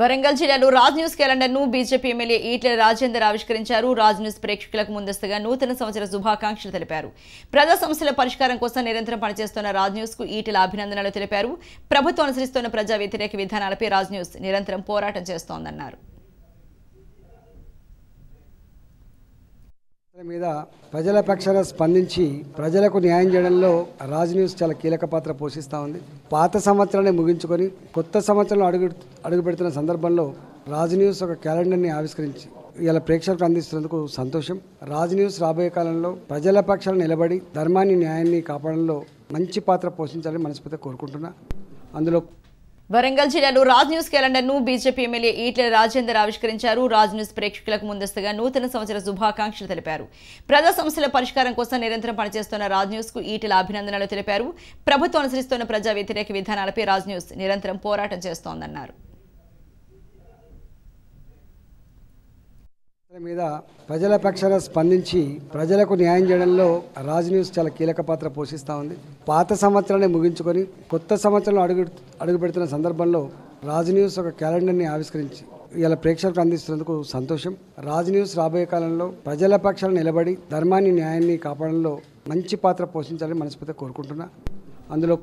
వరంగల్ జిల్లాలో Raj news calendar ను BJP MLA Eatala Rajender ఆవిష్కరించారు రాజ్ న్యూస్ ప్రేక్షకులకు ముందస్తుగా నూతన సంవత్సర శుభాకాంక్షలు తెలిపారు ప్రజా సమస్యల పరిష్కారం కోసం నిరంతరం పనిచేస్తున్న రాజ్ న్యూస్ కు ఈటల అభినందనలు తెలిపారు ప్రభుత్వం అనుసరిస్తున్న ప్రజా వ్యతిరేక విధానాలపై రాజ్ న్యూస్ నిరంతరం పోరాటం చేస్తోందన్నారు మీద ప్రజల పక్షాన స్పందించి ప్రజలకు న్యాయం చేయడంలో రాజ్ న్యూస్ చాలా కీలక పాత్ర పోషిస్తూ ఉంది పాత సంవత్సరాన్ని ముగించుకొని కొత్త సంవత్సరంలో అడుగు అడుగు సందర్భంలో రాజ్ న్యూస్ ఒక క్యాలెండర్ని ఆవిష్కరించి ఇలా ప్రేక్షకులకు అందిస్తున్నందుకు సంతోషం రాజ్ న్యూస్ రాబోయే కాలంలో ప్రజల పక్షాలను నిలబడి ధర్మాన్ని న్యాయాన్ని కాపాడంలో మంచి పాత్ర పోషించాలని మనస్ఫూర్తిగా కోరుకుంటున్నా అందులో వరంగల్ జిల్లాలో రాజ్ న్యూస్ క్యాలెండర్ ను బీజేపీ ఎమ్మెల్యే ఈట్ల రాజేందర్ ఆవిష్కరించారు రాజ్ న్యూస్ ప్రేక్షకులకు ముందస్తుగా నూతన సంవత్సర శుభాకాంక్షలు తెలిపారు ప్రజా సమస్యల పరిష్కారం కోసం నిరంతరం పనిచేస్తున్న రాజ్ న్యూస్ కు ఈటల అభినందనలు తెలిపారు ప్రభుత్వం అనుసరిస్తున్న ప్రజా వ్యతిరేక విధానాలపై రాజ్ న్యూస్ నిరంతరం పోరాటం చేస్తోందన్నారు మీద ప్రజల పక్షాన స్పందించి ప్రజలకు న్యాయం చేయడంలో రాజ్ న్యూస్ చాలా కీలక పాత్ర పోషిస్తూ ఉంది పాత సంవత్సరాన్ని ముగించుకొని కొత్త సంవత్సరంలో అడుగు అడుగుపెడుతున్న సందర్భంలో రాజ్ న్యూస్ ఒక క్యాలెండర్ని ఆవిష్కరించి ఇలా ప్రేక్షకులకు అందిస్తున్నందుకు సంతోషం రాజ్ న్యూస్ రాబోయే కాలంలో ప్రజల పక్షాన నిలబడి ధర్మాన్ని న్యాయాన్ని కాపాడంలో మంచి పాత్ర పోషించాలని మనస్ఫూర్తిగా కోరుకుంటున్నా అందులో